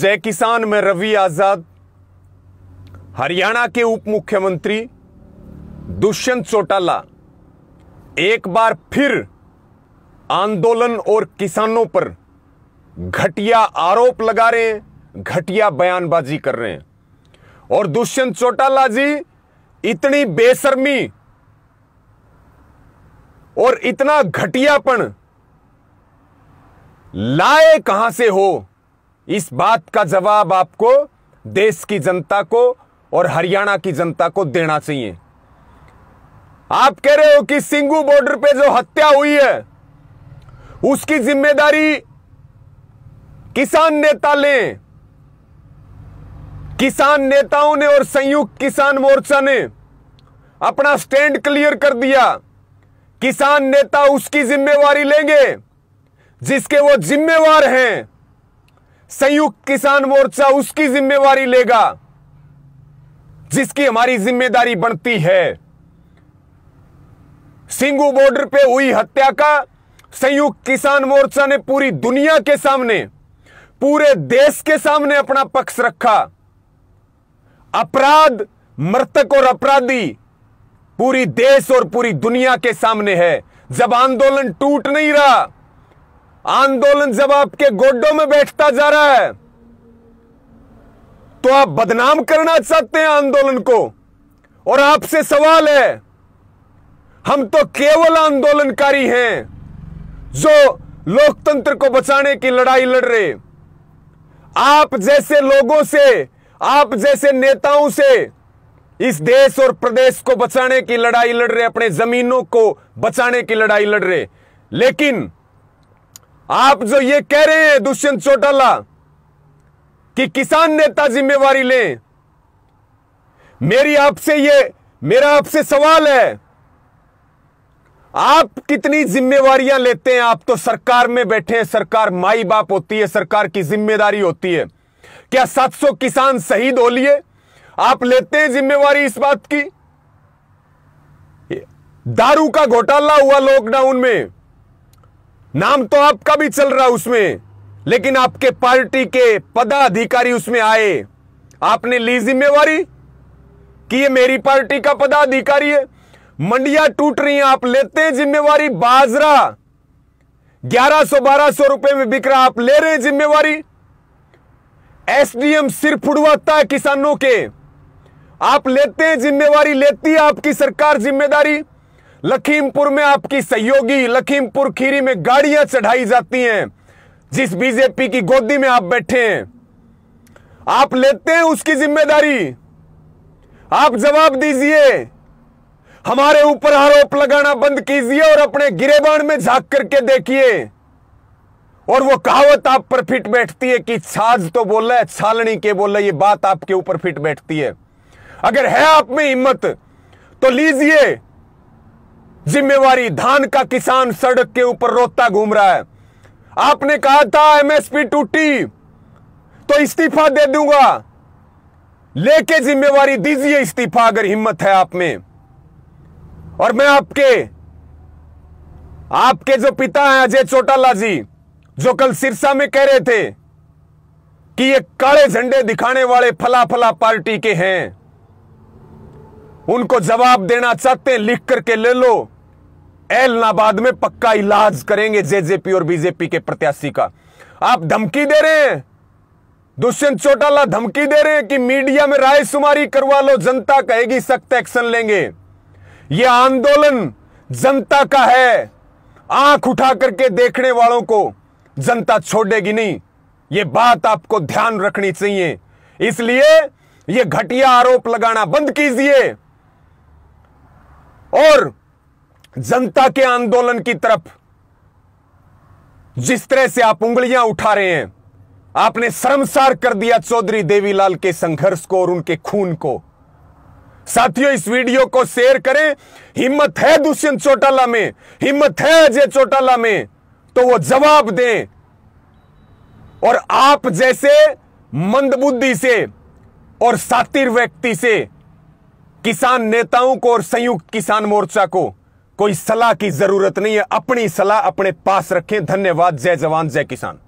जय किसान में रवि आजाद हरियाणा के उप मुख्यमंत्री दुष्यंत चौटाला एक बार फिर आंदोलन और किसानों पर घटिया आरोप लगा रहे हैं घटिया बयानबाजी कर रहे हैं और दुष्यंत चौटाला जी इतनी बेसरमी और इतना घटियापन लाए कहां से हो इस बात का जवाब आपको देश की जनता को और हरियाणा की जनता को देना चाहिए आप कह रहे हो कि सिंगू बॉर्डर पे जो हत्या हुई है उसकी जिम्मेदारी किसान नेता लें किसान नेताओं ने और संयुक्त किसान मोर्चा ने अपना स्टैंड क्लियर कर दिया किसान नेता उसकी जिम्मेवारी लेंगे जिसके वो जिम्मेवार हैं संयुक्त किसान मोर्चा उसकी जिम्मेवारी लेगा जिसकी हमारी जिम्मेदारी बनती है सिंगू बॉर्डर पे हुई हत्या का संयुक्त किसान मोर्चा ने पूरी दुनिया के सामने पूरे देश के सामने अपना पक्ष रखा अपराध मृतक और अपराधी पूरी देश और पूरी दुनिया के सामने है जब आंदोलन टूट नहीं रहा आंदोलन जब आपके गोड्डों में बैठता जा रहा है तो आप बदनाम करना चाहते हैं आंदोलन को और आपसे सवाल है हम तो केवल आंदोलनकारी हैं जो लोकतंत्र को बचाने की लड़ाई लड़ रहे आप जैसे लोगों से आप जैसे नेताओं से इस देश और प्रदेश को बचाने की लड़ाई लड़ रहे अपने जमीनों को बचाने की लड़ाई लड़ रहे लेकिन आप जो ये कह रहे हैं दुष्यंत चौटाला कि किसान नेता जिम्मेवारी लें मेरी आपसे ये मेरा आपसे सवाल है आप कितनी जिम्मेवारियां लेते हैं आप तो सरकार में बैठे हैं सरकार माई बाप होती है सरकार की जिम्मेदारी होती है क्या 700 किसान शहीद हो लिए आप लेते हैं जिम्मेवारी इस बात की दारू का घोटाला हुआ लॉकडाउन में नाम तो आपका भी चल रहा उसमें लेकिन आपके पार्टी के पदाधिकारी उसमें आए आपने ली जिम्मेवारी कि ये मेरी पार्टी का पदाधिकारी है मंडियां टूट रही है आप लेते हैं जिम्मेवारी बाजरा 1100 1200 रुपए में बिक रहा आप ले रहे हैं जिम्मेवारी एसडीएम सिर फुड़वाता है किसानों के आप लेते हैं जिम्मेवारी लेती है आपकी सरकार जिम्मेदारी लखीमपुर में आपकी सहयोगी लखीमपुर खीरी में गाड़ियां चढ़ाई जाती हैं जिस बीजेपी की गोदी में आप बैठे हैं आप लेते हैं उसकी जिम्मेदारी आप जवाब दीजिए हमारे ऊपर आरोप लगाना बंद कीजिए और अपने गिरेबान में झांक करके देखिए और वो कहावत आप पर फिट बैठती है कि छाज तो बोल रहा है छालनी के बोल रहा है ये बात आपके ऊपर फिट बैठती है अगर है आप में हिम्मत तो लीजिए जिम्मेवारी धान का किसान सड़क के ऊपर रोता घूम रहा है आपने कहा था एमएसपी टूटी तो इस्तीफा दे दूंगा लेके जिम्मेवारी दीजिए इस्तीफा अगर हिम्मत है आप में और मैं आपके आपके जो पिता हैं अजय चौटाला जी जो कल सिरसा में कह रहे थे कि ये काले झंडे दिखाने वाले फला फला पार्टी के हैं उनको जवाब देना चाहते हैं लिख करके ले लो एलनाबाद में पक्का इलाज करेंगे जेजेपी और बीजेपी के प्रत्याशी का आप धमकी दे रहे हैं दुष्यंत चौटाला धमकी दे रहे हैं कि मीडिया में राय सुमारी करवा लो जनता कहेगी सख्त एक्शन लेंगे यह आंदोलन जनता का है आंख उठा करके देखने वालों को जनता छोड़ेगी नहीं ये बात आपको ध्यान रखनी चाहिए इसलिए यह घटिया आरोप लगाना बंद कीजिए और जनता के आंदोलन की तरफ जिस तरह से आप उंगलियां उठा रहे हैं आपने शर्मसार कर दिया चौधरी देवीलाल के संघर्ष को और उनके खून को साथियों इस वीडियो को शेयर करें हिम्मत है दुष्यंत चौटाला में हिम्मत है अजय चौटाला में तो वो जवाब दें और आप जैसे मंदबुद्धि से और सातिर व्यक्ति से किसान नेताओं को और संयुक्त किसान मोर्चा को कोई सलाह की जरूरत नहीं है अपनी सलाह अपने पास रखें धन्यवाद जय जवान जय किसान